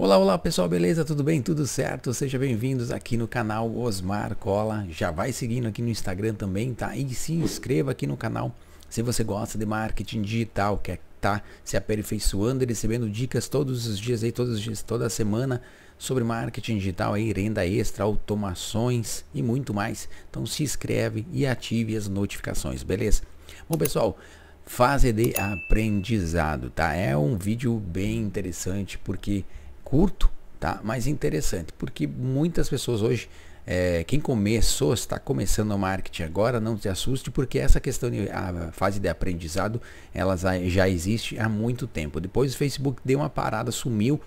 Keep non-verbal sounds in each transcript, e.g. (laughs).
Olá, olá pessoal, beleza? Tudo bem? Tudo certo? Sejam bem-vindos aqui no canal Osmar Cola. Já vai seguindo aqui no Instagram também, tá? E se inscreva aqui no canal se você gosta de marketing digital, quer estar tá se aperfeiçoando e recebendo dicas todos os dias aí, todos os dias, toda semana sobre marketing digital aí, renda extra, automações e muito mais. Então se inscreve e ative as notificações, beleza? Bom pessoal, fase de aprendizado, tá? É um vídeo bem interessante porque curto, tá? mas interessante, porque muitas pessoas hoje, é, quem começou, está começando o marketing agora, não se assuste, porque essa questão de a fase de aprendizado, ela já existe há muito tempo. Depois o Facebook deu uma parada, sumiu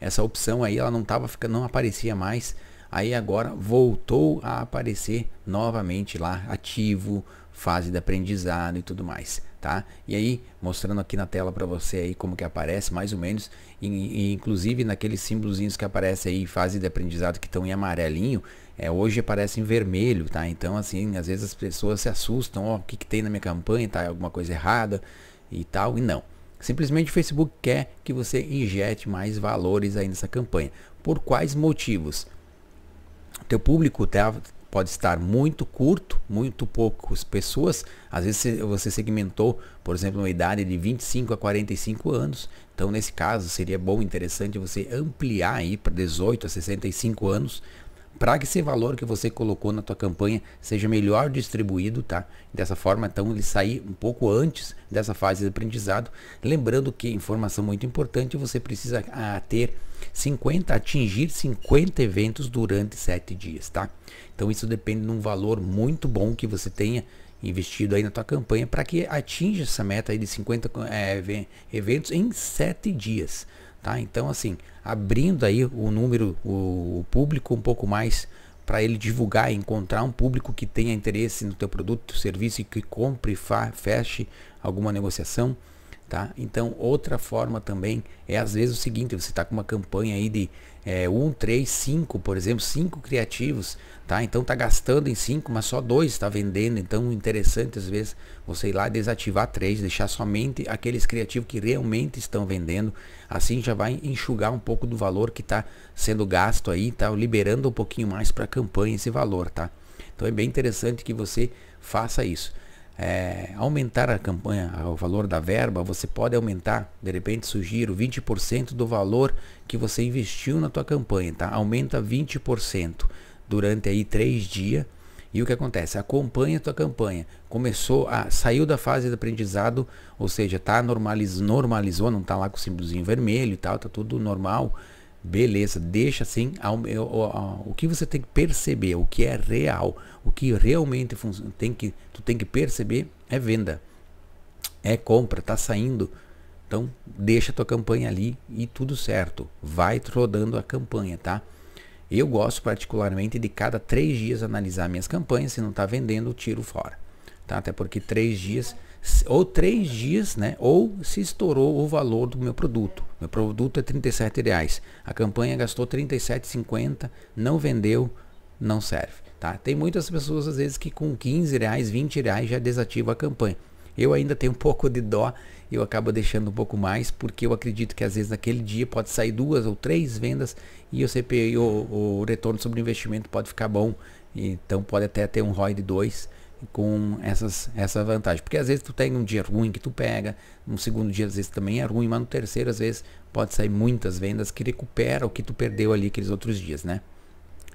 essa opção aí, ela não tava ficando, não aparecia mais. Aí agora voltou a aparecer novamente lá, ativo, fase de aprendizado e tudo mais tá? E aí, mostrando aqui na tela para você aí como que aparece, mais ou menos, e, e inclusive naqueles símbolozinhos que aparece aí fase de aprendizado que estão em amarelinho, é, hoje aparece em vermelho, tá? Então, assim, às vezes as pessoas se assustam, ó, oh, o que, que tem na minha campanha, tá? Alguma coisa errada e tal, e não. Simplesmente o Facebook quer que você injete mais valores aí nessa campanha. Por quais motivos? O teu público está pode estar muito curto, muito poucas pessoas. Às vezes você segmentou, por exemplo, uma idade de 25 a 45 anos. Então, nesse caso, seria bom, interessante você ampliar aí para 18 a 65 anos, para que esse valor que você colocou na tua campanha seja melhor distribuído, tá? Dessa forma, então, ele sair um pouco antes dessa fase de aprendizado. Lembrando que, informação muito importante, você precisa ah, ter 50, atingir 50 eventos durante 7 dias, tá? Então, isso depende de um valor muito bom que você tenha investido aí na tua campanha para que atinja essa meta aí de 50 é, eh, eventos em 7 dias. Tá? Então, assim, abrindo aí o número, o, o público um pouco mais para ele divulgar, encontrar um público que tenha interesse no teu produto, serviço e que compre, fa, feche alguma negociação. Tá? Então, outra forma também é às vezes o seguinte, você está com uma campanha aí de é, 1, 3, 5, por exemplo, 5 criativos, tá? Então está gastando em 5, mas só 2 está vendendo. Então, interessante às vezes você ir lá desativar 3, deixar somente aqueles criativos que realmente estão vendendo. Assim já vai enxugar um pouco do valor que está sendo gasto aí, tá? Liberando um pouquinho mais para a campanha esse valor, tá? Então é bem interessante que você faça isso é, aumentar a campanha, o valor da verba, você pode aumentar, de repente sugiro 20% do valor que você investiu na tua campanha, tá? Aumenta 20% durante aí três dias e o que acontece? Acompanha a tua campanha. Começou a saiu da fase de aprendizado, ou seja, tá normaliz, normalizou, não tá lá com o símbolozinho vermelho e tal, tá tudo normal. Beleza, deixa assim ao, ao, ao, o que você tem que perceber, o que é real, o que realmente tem que tu tem que perceber é venda, é compra, tá saindo. Então deixa tua campanha ali e tudo certo, vai rodando a campanha, tá? Eu gosto particularmente de cada três dias analisar minhas campanhas, se não tá vendendo, tiro fora, tá? Até porque três dias ou três dias, né? Ou se estourou o valor do meu produto. Meu produto é 37 reais. A campanha gastou 37,50, não vendeu, não serve, tá? Tem muitas pessoas às vezes que com 15 reais, 20 reais já desativa a campanha. Eu ainda tenho um (laughs) pouco de dó, eu acabo deixando um pouco mais, porque eu acredito que às vezes naquele dia pode sair duas ou três vendas e o CPI, o, o retorno sobre investimento pode ficar bom, então pode até ter um ROI de 2 com essas, essa vantagem. Porque às vezes tu tem um dia ruim que tu pega, no segundo dia às vezes também é ruim, mas no terceiro às vezes pode sair muitas vendas que recupera o que tu perdeu ali aqueles outros dias, né?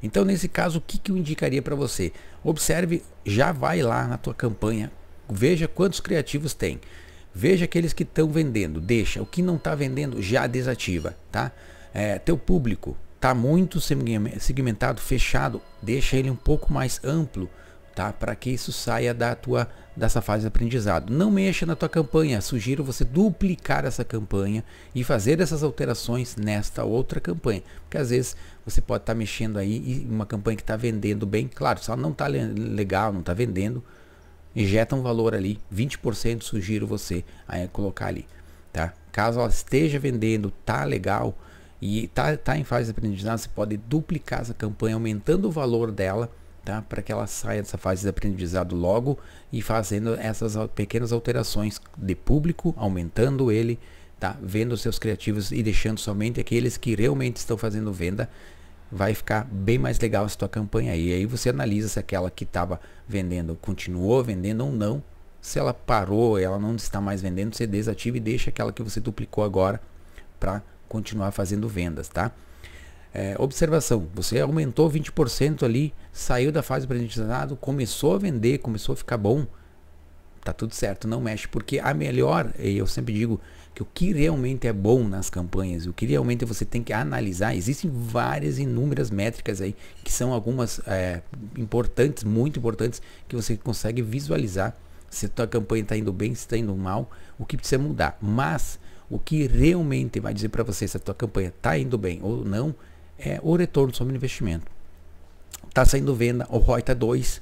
Então nesse caso, o que, que eu indicaria para você? Observe, já vai lá na tua campanha, veja quantos criativos tem. Veja aqueles que estão vendendo, deixa. O que não está vendendo, já desativa, tá? É, teu público está muito segmentado, fechado, deixa ele um pouco mais amplo tá? Para que isso saia da tua dessa fase de aprendizado. Não mexa na tua campanha, sugiro você duplicar essa campanha e fazer essas alterações nesta outra campanha, porque às vezes você pode estar tá mexendo aí em uma campanha que está vendendo bem, claro, se ela não está legal, não está vendendo, injeta um valor ali, 20% sugiro você aí colocar ali, tá? Caso ela esteja vendendo, tá legal e tá, tá em fase de aprendizado, você pode duplicar essa campanha aumentando o valor dela tá? para que ela saia dessa fase de aprendizado logo e fazendo essas pequenas alterações de público, aumentando ele, tá? vendo seus criativos e deixando somente aqueles que realmente estão fazendo venda, vai ficar bem mais legal essa tua campanha aí. Aí você analisa se aquela que estava vendendo continuou vendendo ou não. Se ela parou, ela não está mais vendendo, você desativa e deixa aquela que você duplicou agora para continuar fazendo vendas, tá? É, observação, você aumentou 20% ali, saiu da fase aprendizado, começou a vender, começou a ficar bom, tá tudo certo, não mexe, porque a melhor, e eu sempre digo que o que realmente é bom nas campanhas, o que realmente você tem que analisar, existem várias inúmeras métricas aí, que são algumas é, importantes, muito importantes, que você consegue visualizar se a tua campanha está indo bem, se está indo mal, o que precisa mudar, mas o que realmente vai dizer para você se a tua campanha está indo bem ou não, é o retorno sobre o investimento. Está saindo venda, o ROI é 2,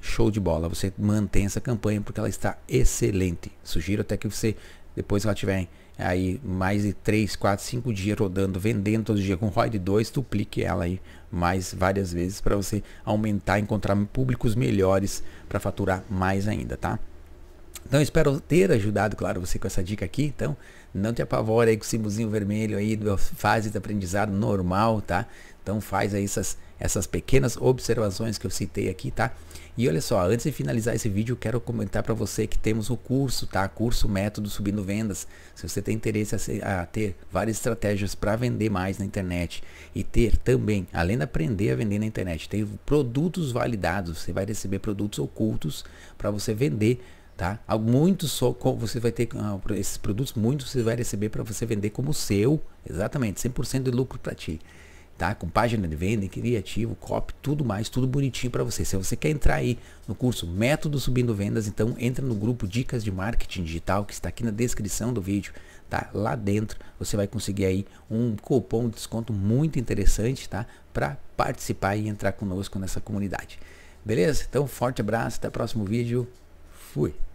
show de bola. Você mantém essa campanha porque ela está excelente. Sugiro até que você, depois que ela tiver aí mais de 3, 4, 5 dias rodando, vendendo todo dia com ROI de 2, duplique ela aí mais várias vezes para você aumentar, encontrar públicos melhores para faturar mais ainda, tá? Então espero ter ajudado, claro, você com essa dica aqui. Então não te apavore aí com o símbolozinho vermelho aí da fase de aprendizado normal, tá? Então faz aí essas, essas pequenas observações que eu citei aqui, tá? E olha só, antes de finalizar esse vídeo, eu quero comentar para você que temos o curso, tá? Curso Método Subindo Vendas. Se você tem interesse a, ser, a ter várias estratégias para vender mais na internet e ter também, além de aprender a vender na internet, tem produtos validados. Você vai receber produtos ocultos para você vender tá? Muito só você vai ter ah, esses produtos, muito você vai receber para você vender como seu, exatamente, 100% de lucro para ti, tá? Com página de venda, criativo, copy, tudo mais, tudo bonitinho para você. Se você quer entrar aí no curso Método Subindo Vendas, então entra no grupo Dicas de Marketing Digital que está aqui na descrição do vídeo, tá? Lá dentro você vai conseguir aí um cupom de desconto muito interessante, tá? Para participar e entrar conosco nessa comunidade. Beleza? Então, forte abraço, até o próximo vídeo. Fui!